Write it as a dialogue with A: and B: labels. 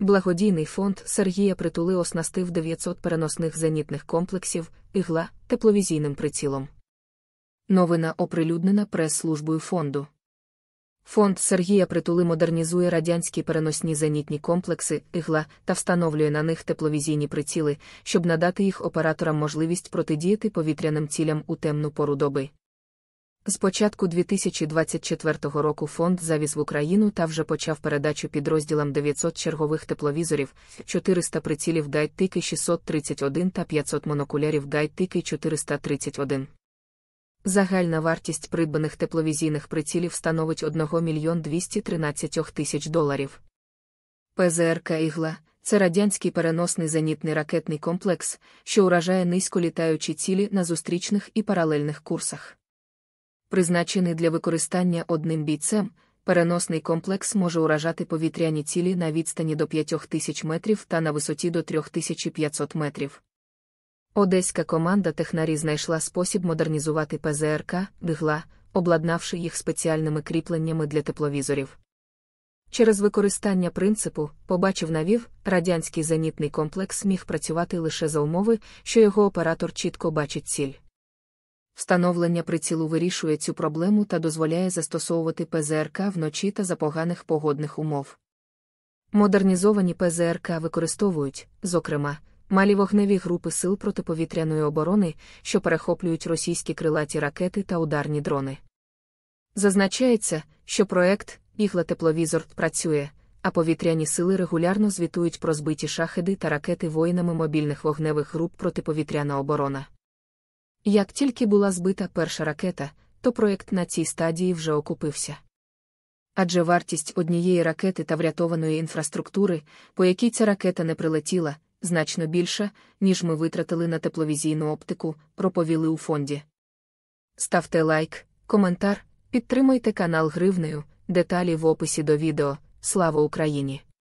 A: Благодійний фонд Сергія Притули оснастив 900 переносних зенітних комплексів, ігла, тепловізійним прицілом. Новина оприлюднена прес-службою фонду. Фонд Сергія Притули модернізує радянські переносні зенітні комплекси, ігла та встановлює на них тепловізійні приціли, щоб надати їх операторам можливість протидіяти повітряним цілям у темну пору доби. З початку 2024 року фонд завіз в Україну та вже почав передачу підрозділам 900 чергових тепловізорів, 400 прицілів гайдтики 631 та 500 монокулярів гайдтики 431. Загальна вартість придбаних тепловізійних прицілів становить 1 мільйон 213 тисяч доларів. ПЗРК Ігла це радянський переносний зенітний ракетний комплекс, що уражає низько літаючі цілі на зустрічних і паралельних курсах призначений для використання одним бійцем, переносний комплекс може уражати повітряні цілі на відстані до 5000 метрів та на висоті до 3500 метрів. Одеська команда технарі знайшла спосіб модернізувати ПЗРК, дигла, обладнавши їх спеціальними кріпленнями для тепловізорів. Через використання принципу, побачив навів, радянський зенітний комплекс міг працювати лише за умови, що його оператор чітко бачить ціль. Встановлення прицілу вирішує цю проблему та дозволяє застосовувати ПЗРК вночі та за поганих погодних умов. Модернізовані ПЗРК використовують, зокрема, малі вогневі групи сил протиповітряної оборони, що перехоплюють російські крилаті ракети та ударні дрони. Зазначається, що проект ігла працює, а повітряні сили регулярно звітують про збиті шахеди та ракети воїнами мобільних вогневих груп протиповітряна оборона. Як тільки була збита перша ракета, то проект на цій стадії вже окупився. Адже вартість однієї ракети та врятованої інфраструктури, по якій ця ракета не прилетіла, значно більша, ніж ми витратили на тепловізійну оптику, проповіли у фонді. Ставте лайк, коментар, підтримайте канал Гривнею, деталі в описі до відео. Слава Україні!